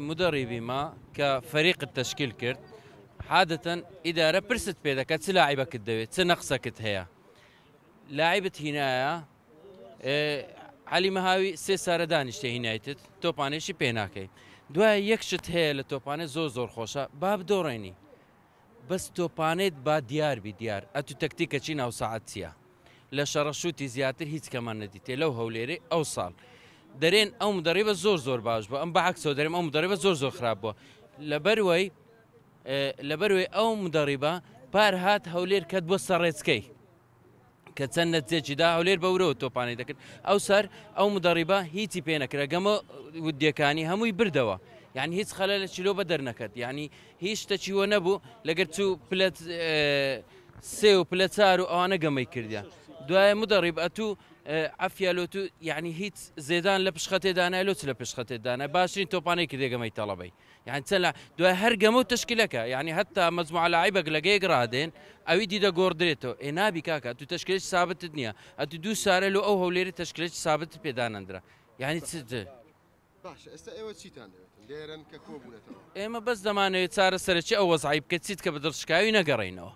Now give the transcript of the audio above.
مدربي ما كفريق التشكيل كرت عادة إدارة برست بيدك تلاعبك الدوي تنقصك هي لاعبة هنايا علی مەهاوی سێ سارە دانیشتە هینایتت تۆپانێکی پێناکەی دوای یەکشت هەیە لە تۆپانێت زۆر زۆر خۆشە با بدۆڕێنی بەس تۆپانێت با دیاربی دیار ئەتو تەکتیکە چی ناو سعات چییە لە شەڕەشوتی زیاتر هیچ کەمان نەدیتێ لەو هەولێرەی ئەو ساڵ دەرێن ئەو مدەڕێبە زۆر زۆر باش بوو ئەم بە عکسۆ دەرێن ئەو مدەڕێبە زۆر زۆر خراپ بووە لەبەروەی لەبەروێ ئەو مدەڕیبە پار هات هەولێر کەت بۆ سەڕێچکەی کە چەند نەتێکیدا هەولێر بەورەوە تۆپانی دەکرد ئەو سەر ئەو مدەڕیبە هیچی پێنەکرا گەمە ودیەکانی هەمووی بردەوە. یعنی هیچ خەلە لە چیلۆ بە دەرنەکەت یعنی هیچ شتەچیوە نەبوو لەگەر چوو پلەت سێ و پلە چار و ئەوانە گەمەی کردیان. دوایە مدەڕیبەت و ئەفیالۆت و یعنی هیچ زێدان لە پشخەتێدانە لۆچ لە پشخەتێدانە باشترین تۆپانێکی دەگەمەی تەڵەبەی یان چەلا دوای هەرگەمە و تشکیلەکە یعنی هەتا مەزمعلعی بەک لەگەی گرادێن ئەوی دیدە گۆدرێتەوە ئێنابی کاکە تو تشکێک سابت نییە ئەتو دوو سارە لە ئەو هەولێری تشکێک سابت پێدانەندرا یعنی چ باش ئێستا ئێوە چیتان دەوێت لێرن کە کۆبوونێتەوە ئێمە بەس دەمانەوێت چارە سەرچی ئەو وەزعی بکە چیت کە بە دڵشکاوی نەگەڕینەوە